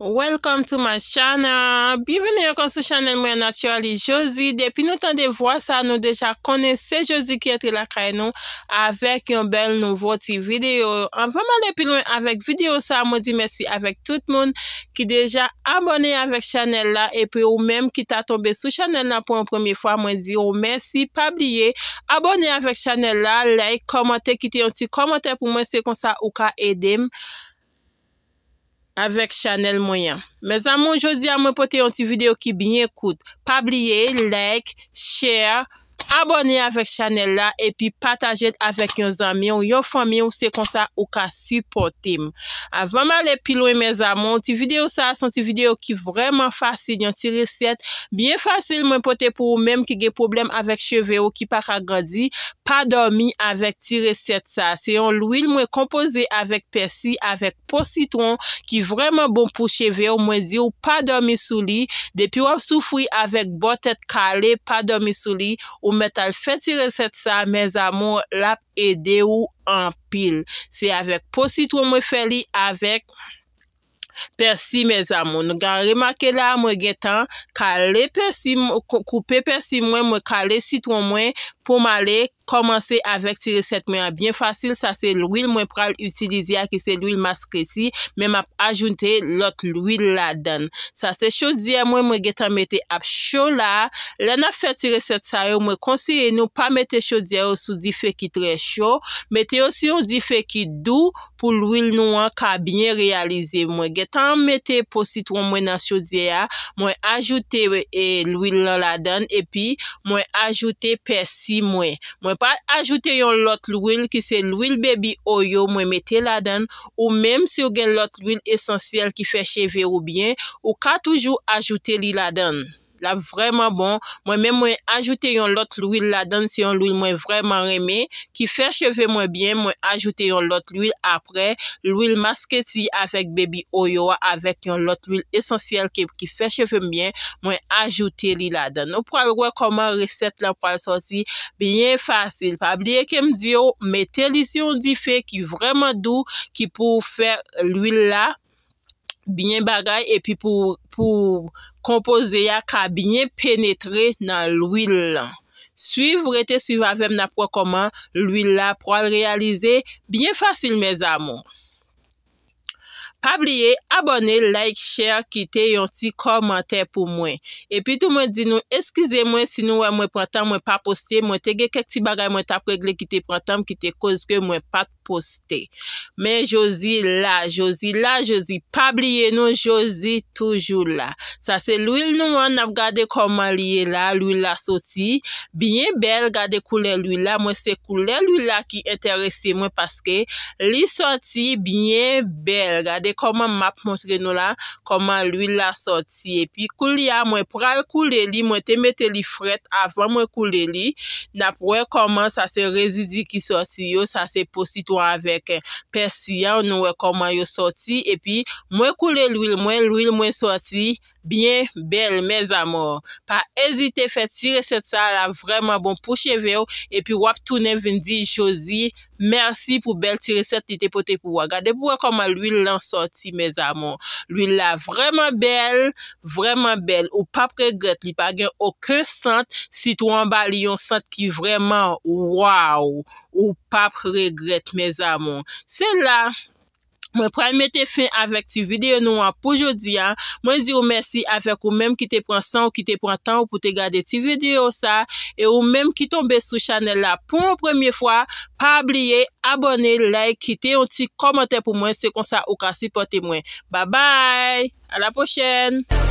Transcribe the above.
Welcome to my channel, bivene yo kon sou chanel mwen naturali Josie, depi nou tan de vwa sa nou deja kone se Josie ki etre la kay nou avèk yon bel nouvo ti video. An vèm ale pi lwen avèk video sa, mwen di mèsi avèk tout moun ki deja abone avèk chanel la epi ou mèm ki ta tombe sou chanel la pou yon premi fwa mwen di ou oh, mèsi, pa blye, abone avèk chanel la, like, komante, kite yon ti komante pou mwen se kon sa ou ka edem. avèk chanel mwenyen. Mè zan moun jòzi a mwen pote yon ti video ki binye kout. Pa bliye, like, share. abonye avèk chanel la, epi patajet avèk yon zamiyon, yon famiyon se kon sa ou ka suportim. Avèm ale pilon men zamon, ti videyo sa, son ti videyo ki vreman fasil, yon ti resept, bien fasil mwen pote pou mèm ki ge problem avèk cheveyo ki pa kagadi, pa dormi avèk ti resept sa. Se yon l'ouil mwen kompoze avèk persi, avèk po citron, ki vreman bon pou cheveyo, mwen di ou pa dormi souli, depi wap soufwi avèk botet kale, pa dormi souli, ou Met al feti resep sa, me zamo, lap e de ou an pil. Se avek po sitwo mwen feli, avek persi, me zamo. Nou gan remake la, mwen getan, kalé persi mwen, koupe persi mwen, mwen kalé sitwo mwen pou malek. komanse avek ti resept mwen. Bien fasil, sa se lwil mwen pral utilize a ki se lwil mas kresi, men map ajunte lot lwil la den. Sa se chodye mwen mwen getan mette ap chola. Len ap fet ti resept sa yo, mwen konsire nou pa mette chodye ou sou di fe ki tre chow, mette ou si ou di fe ki dou pou lwil nou an ka bine realize mwen. Getan mette posit woun mwen nan chodye a, mwen ajoute e lwil la den, epi mwen ajoute persi mwen. Mwen pa ajoute yon lot lwil ki se lwil bebi oyo mwen mette la dan ou menm se ou gen lot lwil esensyel ki fe cheve ou bien, ou ka toujou ajoute li la dan. la vreman bon, mwen men mwen ajoute yon lot l'ouil la dan si yon l'ouil mwen vreman reme, ki fècheve mwen byen, mwen ajoute yon lot l'ouil apre, l'ouil masketi avèk bebi oyowa avèk yon lot l'ouil esensyel ki fècheve mwen byen, mwen ajoute li la dan. Nou pralwe koman reset la pral soti, byen fasil. Pabliye kem diyo, me oh, telisyon di fe ki vreman dou ki pou fè l'ouil la, Binyen bagay epi pou kompose ya ka binyen penetre nan lwil lan. Suiv rete suiv avem nan pwa koman lwil la pwa lrealize. Binyen fasil me zamo. Pabliye, abone, like, share, kite yon ti komante pou mwen. Epi tou mwen di nou eskize mwen si nou wè mwen prantan mwen pa poste. Mwen tege kek ti bagay mwen ta pregle kite prantan mwen kite kozke mwen pat. poste. Men josi la, josi la, josi pa bliye nou, josi toujou la. Sa se lwil nou an ap gade koman liye la, lwil la soti, bine bel gade koule lwila, mwen se koule lwila ki enterese mwen paske, li soti bine bel, gade koman map montre nou la, koman lwil la soti, epi koule ya mwen pral koule li, mwen te mette li fret avan mwen koule li, napwe koman sa se rezidi ki soti yo, sa se postito anvek euh, persiya ou nouwe koman yo soti epi mwen kule lwil mwen lwil mwen soti Bien bel, mez amon. Pa ezite fet ti resep sa la vreman bon pou cheve yo. E pi wap toune vindi yi chozi. Mersi pou bel ti resep li te pote pou wak. Gade pou wak koman luy lansoti, mez amon. Luy la vreman bel, vreman bel. Ou pap regret. Li pa gen okè sent, si tou an bali yon sent ki vreman waw. Ou pap regret, mez amon. Se la... Mwen preme te fin avèk ti videyo nou an poujodi an. Mwen di ou mersi avèk ou mèm ki te pran san ou ki te pran tan ou pou te gade ti videyo sa. E ou mèm ki tombe sou chanel la pou mwen premye fwa. Pa abliye abone, like, kite yon ti komante pou mwen se kon sa ou ka sipote mwen. Ba bay! A la pochèn!